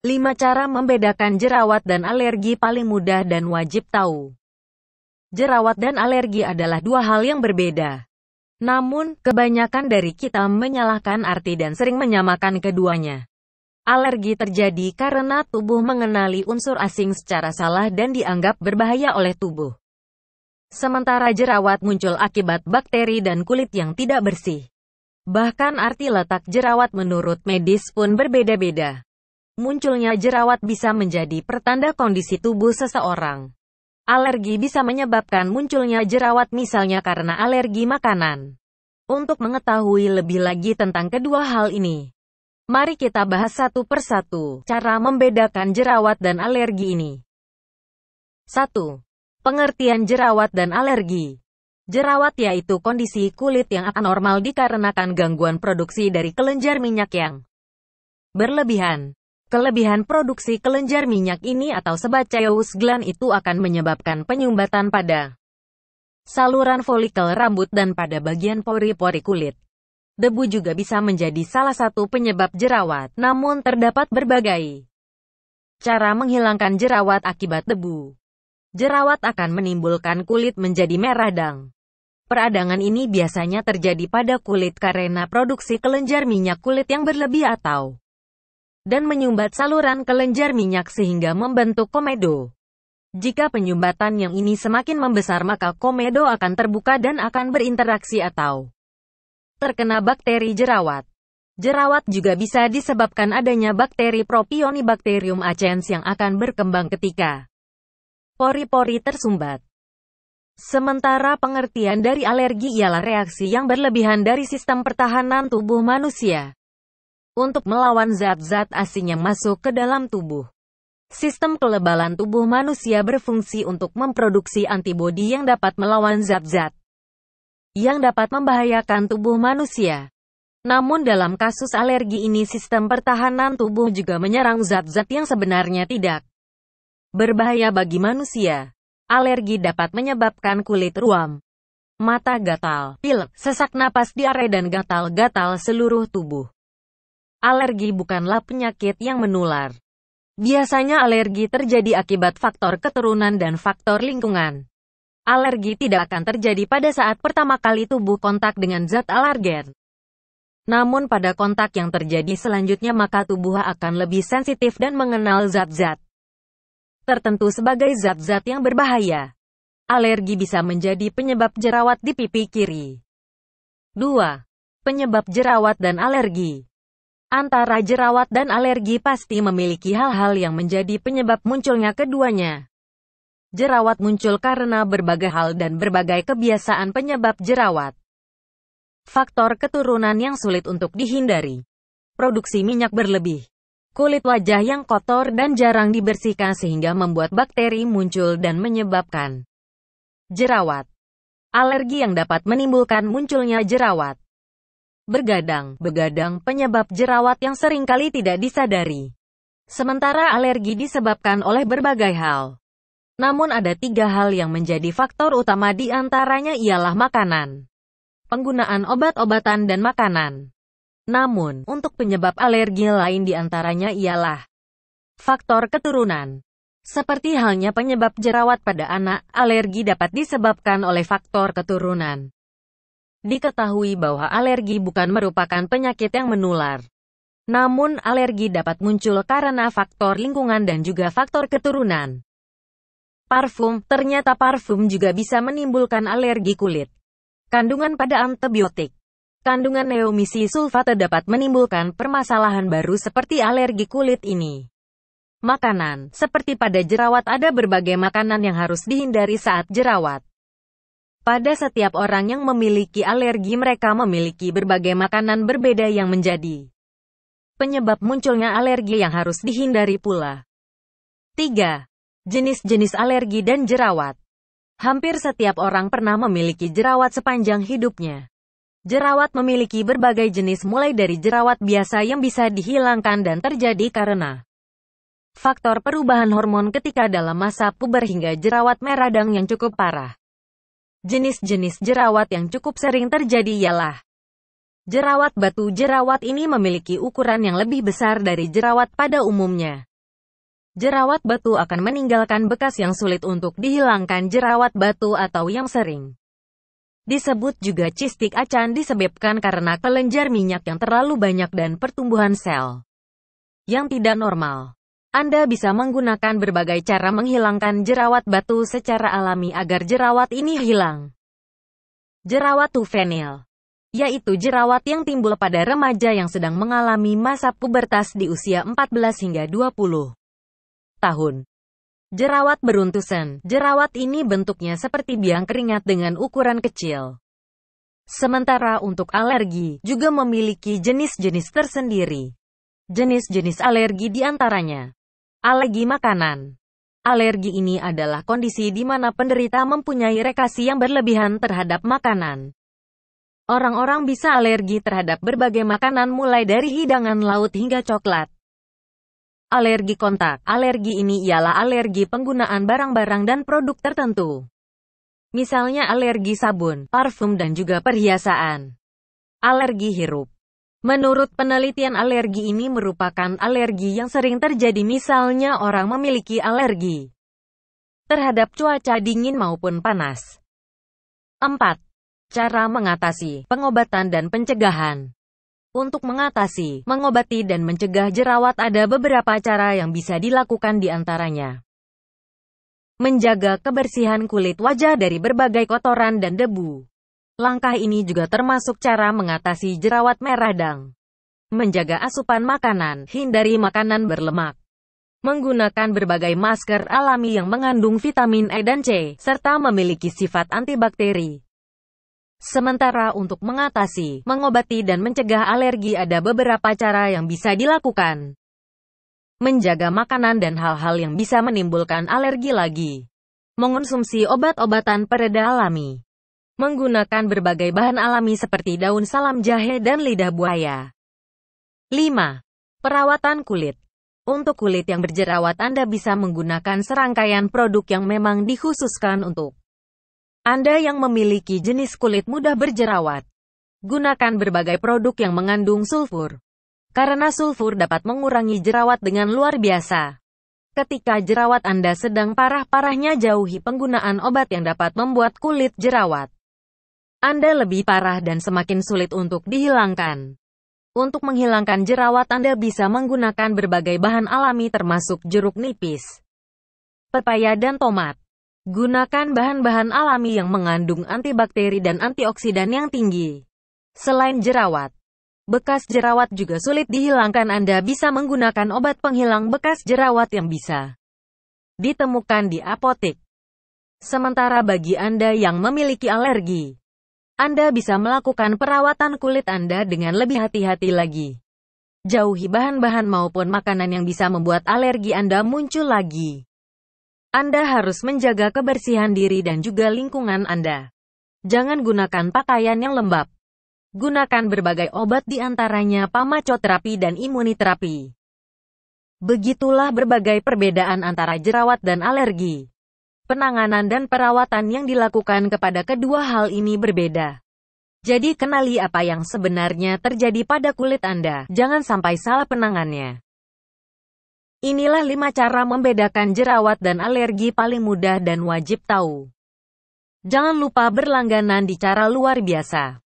5 cara membedakan jerawat dan alergi paling mudah dan wajib tahu. Jerawat dan alergi adalah dua hal yang berbeda. Namun, kebanyakan dari kita menyalahkan arti dan sering menyamakan keduanya. Alergi terjadi karena tubuh mengenali unsur asing secara salah dan dianggap berbahaya oleh tubuh. Sementara jerawat muncul akibat bakteri dan kulit yang tidak bersih. Bahkan arti letak jerawat menurut medis pun berbeda-beda. Munculnya jerawat bisa menjadi pertanda kondisi tubuh seseorang. Alergi bisa menyebabkan munculnya jerawat misalnya karena alergi makanan. Untuk mengetahui lebih lagi tentang kedua hal ini, mari kita bahas satu persatu cara membedakan jerawat dan alergi ini. 1. Pengertian jerawat dan alergi Jerawat yaitu kondisi kulit yang anormal dikarenakan gangguan produksi dari kelenjar minyak yang berlebihan. Kelebihan produksi kelenjar minyak ini atau sebat sebaceous gland itu akan menyebabkan penyumbatan pada saluran folikel rambut dan pada bagian pori-pori kulit. Debu juga bisa menjadi salah satu penyebab jerawat, namun terdapat berbagai cara menghilangkan jerawat akibat debu. Jerawat akan menimbulkan kulit menjadi merah dan Peradangan ini biasanya terjadi pada kulit karena produksi kelenjar minyak kulit yang berlebih atau dan menyumbat saluran kelenjar minyak sehingga membentuk komedo. Jika penyumbatan yang ini semakin membesar maka komedo akan terbuka dan akan berinteraksi atau terkena bakteri jerawat. Jerawat juga bisa disebabkan adanya bakteri Propionibacterium acens yang akan berkembang ketika pori-pori tersumbat. Sementara pengertian dari alergi ialah reaksi yang berlebihan dari sistem pertahanan tubuh manusia untuk melawan zat-zat asing yang masuk ke dalam tubuh. Sistem kelebalan tubuh manusia berfungsi untuk memproduksi antibodi yang dapat melawan zat-zat yang dapat membahayakan tubuh manusia. Namun dalam kasus alergi ini sistem pertahanan tubuh juga menyerang zat-zat yang sebenarnya tidak berbahaya bagi manusia. Alergi dapat menyebabkan kulit ruam, mata gatal, pilek, sesak napas, diare dan gatal-gatal seluruh tubuh. Alergi bukanlah penyakit yang menular. Biasanya alergi terjadi akibat faktor keturunan dan faktor lingkungan. Alergi tidak akan terjadi pada saat pertama kali tubuh kontak dengan zat alergen. Namun pada kontak yang terjadi selanjutnya maka tubuh akan lebih sensitif dan mengenal zat-zat tertentu sebagai zat-zat yang berbahaya. Alergi bisa menjadi penyebab jerawat di pipi kiri. 2. Penyebab jerawat dan alergi antara jerawat dan alergi pasti memiliki hal-hal yang menjadi penyebab munculnya keduanya. Jerawat muncul karena berbagai hal dan berbagai kebiasaan penyebab jerawat. Faktor keturunan yang sulit untuk dihindari. Produksi minyak berlebih. Kulit wajah yang kotor dan jarang dibersihkan sehingga membuat bakteri muncul dan menyebabkan jerawat. Alergi yang dapat menimbulkan munculnya jerawat. Bergadang, begadang penyebab jerawat yang seringkali tidak disadari. Sementara alergi disebabkan oleh berbagai hal. Namun ada tiga hal yang menjadi faktor utama di antaranya ialah makanan, penggunaan obat-obatan dan makanan. Namun, untuk penyebab alergi lain di antaranya ialah faktor keturunan. Seperti halnya penyebab jerawat pada anak, alergi dapat disebabkan oleh faktor keturunan. Diketahui bahwa alergi bukan merupakan penyakit yang menular. Namun alergi dapat muncul karena faktor lingkungan dan juga faktor keturunan. Parfum, ternyata parfum juga bisa menimbulkan alergi kulit. Kandungan pada antibiotik Kandungan neomisi sulfate dapat menimbulkan permasalahan baru seperti alergi kulit ini. Makanan, seperti pada jerawat ada berbagai makanan yang harus dihindari saat jerawat. Pada setiap orang yang memiliki alergi mereka memiliki berbagai makanan berbeda yang menjadi penyebab munculnya alergi yang harus dihindari pula. 3. Jenis-jenis alergi dan jerawat Hampir setiap orang pernah memiliki jerawat sepanjang hidupnya. Jerawat memiliki berbagai jenis mulai dari jerawat biasa yang bisa dihilangkan dan terjadi karena faktor perubahan hormon ketika dalam masa puber hingga jerawat meradang yang cukup parah. Jenis-jenis jerawat yang cukup sering terjadi ialah Jerawat batu jerawat ini memiliki ukuran yang lebih besar dari jerawat pada umumnya. Jerawat batu akan meninggalkan bekas yang sulit untuk dihilangkan jerawat batu atau yang sering. Disebut juga cistik acan disebabkan karena kelenjar minyak yang terlalu banyak dan pertumbuhan sel yang tidak normal. Anda bisa menggunakan berbagai cara menghilangkan jerawat batu secara alami agar jerawat ini hilang. Jerawat juvenil yaitu jerawat yang timbul pada remaja yang sedang mengalami masa pubertas di usia 14 hingga 20 tahun. Jerawat beruntusan. Jerawat ini bentuknya seperti biang keringat dengan ukuran kecil. Sementara untuk alergi, juga memiliki jenis-jenis tersendiri. Jenis-jenis alergi diantaranya Alergi makanan Alergi ini adalah kondisi di mana penderita mempunyai reaksi yang berlebihan terhadap makanan. Orang-orang bisa alergi terhadap berbagai makanan mulai dari hidangan laut hingga coklat. Alergi kontak Alergi ini ialah alergi penggunaan barang-barang dan produk tertentu. Misalnya alergi sabun, parfum dan juga perhiasan. Alergi hirup Menurut penelitian alergi ini merupakan alergi yang sering terjadi misalnya orang memiliki alergi terhadap cuaca dingin maupun panas. 4. Cara mengatasi, pengobatan dan pencegahan Untuk mengatasi, mengobati dan mencegah jerawat ada beberapa cara yang bisa dilakukan di antaranya. Menjaga kebersihan kulit wajah dari berbagai kotoran dan debu. Langkah ini juga termasuk cara mengatasi jerawat merah dang. Menjaga asupan makanan, hindari makanan berlemak. Menggunakan berbagai masker alami yang mengandung vitamin E dan C, serta memiliki sifat antibakteri. Sementara untuk mengatasi, mengobati dan mencegah alergi ada beberapa cara yang bisa dilakukan. Menjaga makanan dan hal-hal yang bisa menimbulkan alergi lagi mengonsumsi obat-obatan pereda alami, menggunakan berbagai bahan alami seperti daun salam jahe dan lidah buaya. 5. Perawatan kulit Untuk kulit yang berjerawat Anda bisa menggunakan serangkaian produk yang memang dikhususkan untuk Anda yang memiliki jenis kulit mudah berjerawat. Gunakan berbagai produk yang mengandung sulfur. Karena sulfur dapat mengurangi jerawat dengan luar biasa. Ketika jerawat Anda sedang parah-parahnya jauhi penggunaan obat yang dapat membuat kulit jerawat. Anda lebih parah dan semakin sulit untuk dihilangkan. Untuk menghilangkan jerawat Anda bisa menggunakan berbagai bahan alami termasuk jeruk nipis, pepaya dan tomat. Gunakan bahan-bahan alami yang mengandung antibakteri dan antioksidan yang tinggi. Selain jerawat, bekas jerawat juga sulit dihilangkan Anda bisa menggunakan obat penghilang bekas jerawat yang bisa ditemukan di apotek. Sementara bagi Anda yang memiliki alergi, anda bisa melakukan perawatan kulit Anda dengan lebih hati-hati lagi. Jauhi bahan-bahan maupun makanan yang bisa membuat alergi Anda muncul lagi. Anda harus menjaga kebersihan diri dan juga lingkungan Anda. Jangan gunakan pakaian yang lembab. Gunakan berbagai obat diantaranya pamacoterapi dan imuniterapi. Begitulah berbagai perbedaan antara jerawat dan alergi penanganan dan perawatan yang dilakukan kepada kedua hal ini berbeda. Jadi kenali apa yang sebenarnya terjadi pada kulit Anda, jangan sampai salah penangannya. Inilah 5 cara membedakan jerawat dan alergi paling mudah dan wajib tahu. Jangan lupa berlangganan di cara luar biasa.